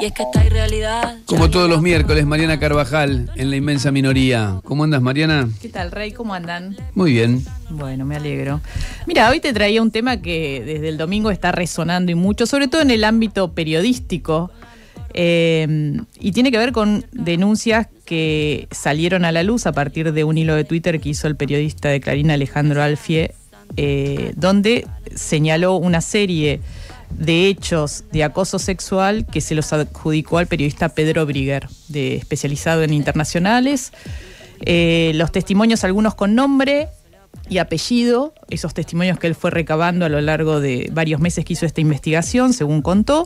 Y es que en realidad Como todos los miércoles, Mariana Carvajal en la inmensa minoría. ¿Cómo andas, Mariana? ¿Qué tal, Rey? ¿Cómo andan? Muy bien. Bueno, me alegro. Mira, hoy te traía un tema que desde el domingo está resonando y mucho, sobre todo en el ámbito periodístico. Eh, y tiene que ver con denuncias que salieron a la luz a partir de un hilo de Twitter que hizo el periodista de Clarín Alejandro Alfie, eh, donde señaló una serie de hechos de acoso sexual que se los adjudicó al periodista Pedro Briguer, de, especializado en internacionales. Eh, los testimonios, algunos con nombre y apellido, esos testimonios que él fue recabando a lo largo de varios meses que hizo esta investigación, según contó,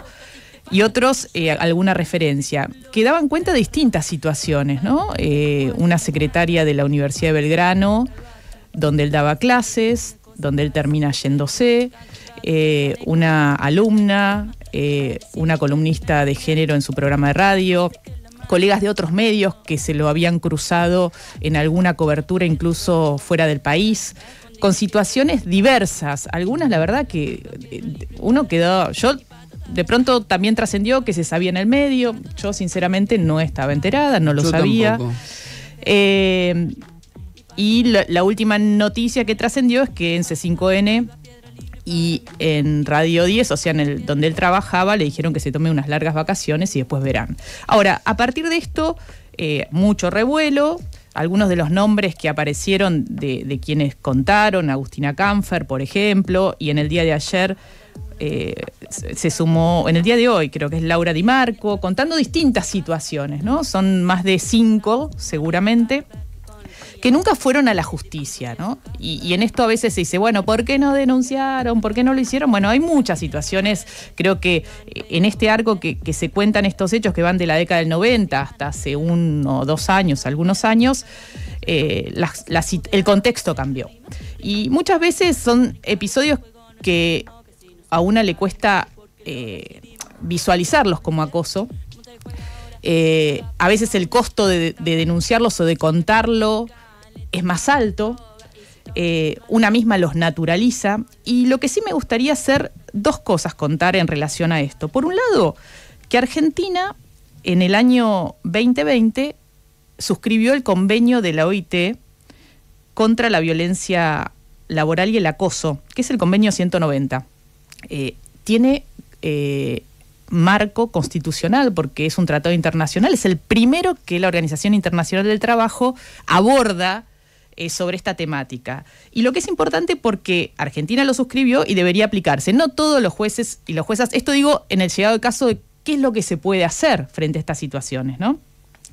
y otros eh, alguna referencia, que daban cuenta de distintas situaciones, ¿no? Eh, una secretaria de la Universidad de Belgrano, donde él daba clases, donde él termina yéndose. Eh, una alumna, eh, una columnista de género en su programa de radio, colegas de otros medios que se lo habían cruzado en alguna cobertura incluso fuera del país con situaciones diversas, algunas la verdad que eh, uno quedó, yo de pronto también trascendió que se sabía en el medio, yo sinceramente no estaba enterada, no lo sabía. y la última noticia que trascendió es que en C5N y en Radio 10, o sea, en el, donde él trabajaba, le dijeron que se tome unas largas vacaciones y después verán. Ahora, a partir de esto, eh, mucho revuelo. Algunos de los nombres que aparecieron de, quienes contaron, Agustina Canfer, por ejemplo, y en el día de ayer eh, se sumó, en el día de hoy creo que es Laura Di Marco, contando distintas situaciones, ¿no? Son más de cinco seguramente que nunca fueron a la justicia, ¿no? Y, en esto a veces se dice, bueno, ¿por qué no denunciaron? ¿Por qué no lo hicieron? Bueno, hay muchas situaciones, creo que eh, en este arco que, se cuentan estos hechos que van de la década del 90 hasta hace uno o dos años, algunos años, eh, el contexto cambió. Y muchas veces son episodios que a una le cuesta eh, visualizarlos como acoso. a veces el costo de, de denunciarlos o de contarlo es más alto, eh, una misma los naturaliza. Y lo que sí me gustaría hacer dos cosas contar en relación a esto. Por un lado, que Argentina en el año 2020 suscribió el convenio de la OIT contra la violencia laboral y el acoso, que es el convenio 190. Eh, tiene eh, marco constitucional porque es un tratado internacional, es el primero que la Organización Internacional del Trabajo aborda eh, sobre esta temática. Y lo que es importante porque Argentina lo suscribió y debería aplicarse. No todos los jueces y las juezas, esto digo en el llegado caso de qué es lo que se puede hacer frente a estas situaciones, ¿no?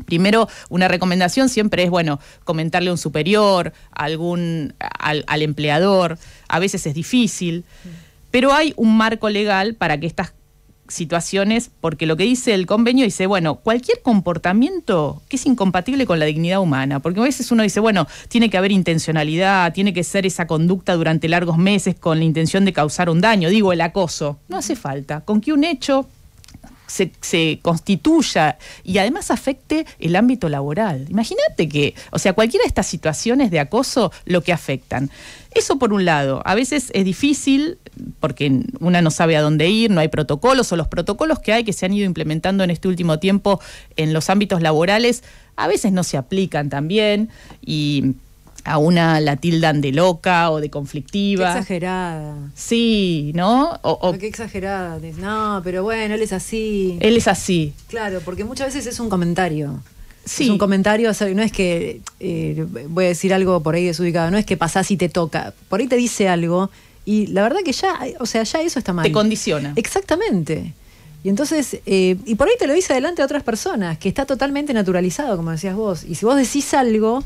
Primero, una recomendación siempre es, bueno, comentarle a un superior, algún, al, al, empleador, a veces es difícil, mm. pero hay un marco legal para que estas situaciones, porque lo que dice el convenio dice, bueno, cualquier comportamiento que es incompatible con la dignidad humana, porque a veces uno dice, bueno, tiene que haber intencionalidad, tiene que ser esa conducta durante largos meses con la intención de causar un daño, digo, el acoso, no hace falta, con que un hecho se, constituya y además afecte el ámbito laboral. Imagínate que, o sea, cualquiera de estas situaciones de acoso lo que afectan. Eso por un lado, a veces es difícil porque una no sabe a dónde ir, no hay protocolos o los protocolos que hay que se han ido implementando en este último tiempo en los ámbitos laborales, a veces no se aplican también y a una la tildan de loca o de conflictiva. exagerada. Sí, ¿no? qué exagerada. No, pero bueno, él es así. Él es así. Claro, porque muchas veces es un comentario. Sí. Es un comentario, no es que, eh, voy a decir algo por ahí desubicado, no es que pasás y te toca. Por ahí te dice algo y la verdad que ya, o sea, ya eso está mal. Te condiciona. Exactamente. Y entonces, eh, y por ahí te lo dice adelante a otras personas, que está totalmente naturalizado, como decías vos. Y si vos decís algo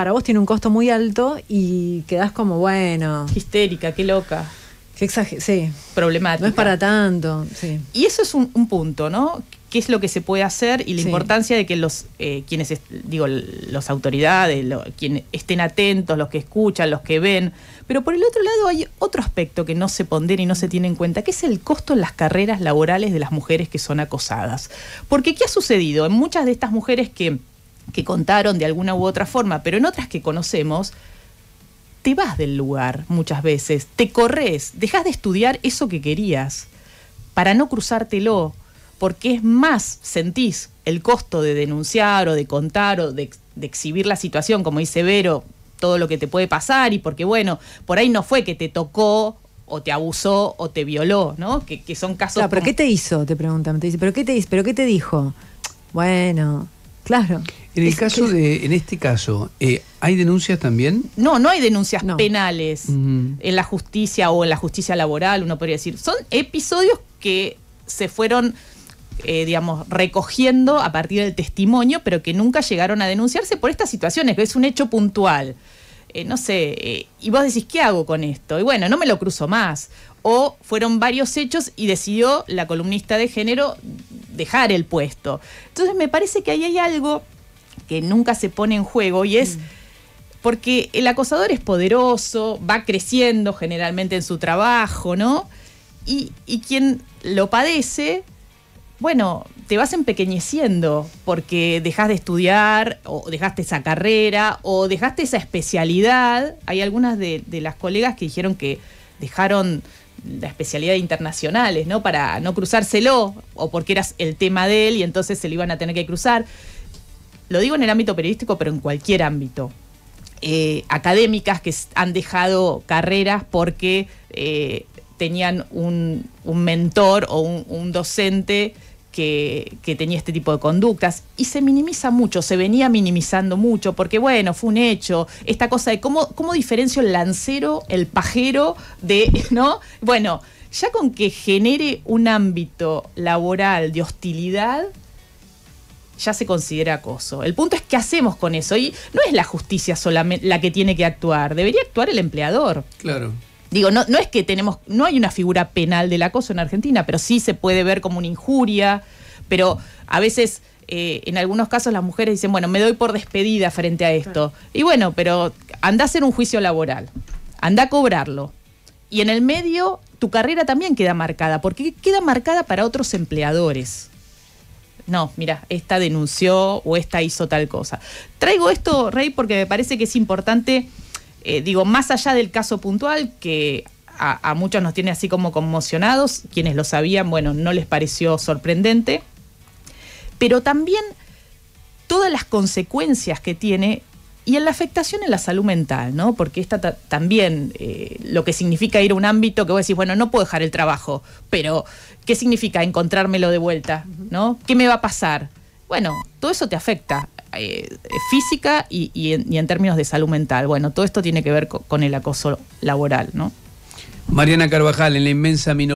para vos tiene un costo muy alto y quedás como, bueno. Histérica, qué loca. Qué sí. Problemática. No es para tanto, Y eso es un, punto, ¿no? qué es lo que se puede hacer y la importancia de que los eh, quienes digo las autoridades quienes estén atentos los que escuchan los que ven pero por el otro lado hay otro aspecto que no se pondera y no se tiene en cuenta que es el costo en las carreras laborales de las mujeres que son acosadas porque qué ha sucedido en muchas de estas mujeres que que contaron de alguna u otra forma, pero en otras que conocemos, te vas del lugar muchas veces, te corres, dejas de estudiar eso que querías para no cruzártelo, porque es más, sentís el costo de denunciar o de contar o de, exhibir la situación, como dice Vero, todo lo que te puede pasar y porque, bueno, por ahí no fue que te tocó o te abusó o te violó, ¿no? Que, son casos... pero ¿qué te hizo? Te preguntan, te dice, ¿pero qué te, ¿pero qué te dijo? Bueno, Claro. En el caso de, en este caso, eh, ¿hay denuncias también? No, no hay denuncias penales en la justicia o en la justicia laboral, uno podría decir. Son episodios que se fueron, eh, digamos, recogiendo a partir del testimonio, pero que nunca llegaron a denunciarse por estas situaciones, que es un hecho puntual. Eh, no sé, y vos decís, ¿qué hago con esto? Y bueno, no me lo cruzo más o fueron varios hechos y decidió la columnista de género dejar el puesto. Entonces me parece que ahí hay algo que nunca se pone en juego y es... Mm. Porque el acosador es poderoso, va creciendo generalmente en su trabajo, ¿no? Y, quien lo padece, bueno, te vas empequeñeciendo porque dejas de estudiar o dejaste esa carrera o dejaste esa especialidad. Hay algunas de, de las colegas que dijeron que dejaron la especialidad de internacionales, ¿no? Para no cruzárselo, o porque eras el tema de él y entonces se lo iban a tener que cruzar. Lo digo en el ámbito periodístico, pero en cualquier ámbito. Eh, académicas que han dejado carreras porque eh, tenían un, mentor o un docente que, tenía este tipo de conductas y se minimiza mucho, se venía minimizando mucho, porque bueno, fue un hecho, esta cosa de cómo, cómo diferencio el lancero, el pajero, de, ¿no? Bueno, ya con que genere un ámbito laboral de hostilidad, ya se considera acoso. El punto es qué hacemos con eso. Y no es la justicia solamente la que tiene que actuar, debería actuar el empleador. Claro. Digo, no, es que tenemos, no hay una figura penal del acoso en Argentina, pero sí se puede ver como una injuria, pero a veces eh, en algunos casos las mujeres dicen, bueno, me doy por despedida frente a esto. Y bueno, pero anda a hacer un juicio laboral, anda a cobrarlo. Y en el medio tu carrera también queda marcada, porque queda marcada para otros empleadores. No, mira, esta denunció o esta hizo tal cosa. Traigo esto, Rey, porque me parece que es importante eh, digo, más allá del caso puntual, que a, muchos nos tiene así como conmocionados, quienes lo sabían, bueno, no les pareció sorprendente, pero también todas las consecuencias que tiene y en la afectación en la salud mental, ¿no? Porque esta también eh, lo que significa ir a un ámbito que vos decís, bueno, no puedo dejar el trabajo, pero ¿qué significa encontrármelo de vuelta? ¿No? ¿Qué me va a pasar? Bueno, todo eso te afecta. Eh, física y, en, términos de salud mental. Bueno, todo esto tiene que ver con, el acoso laboral, ¿no? Mariana Carvajal, en la inmensa minoría.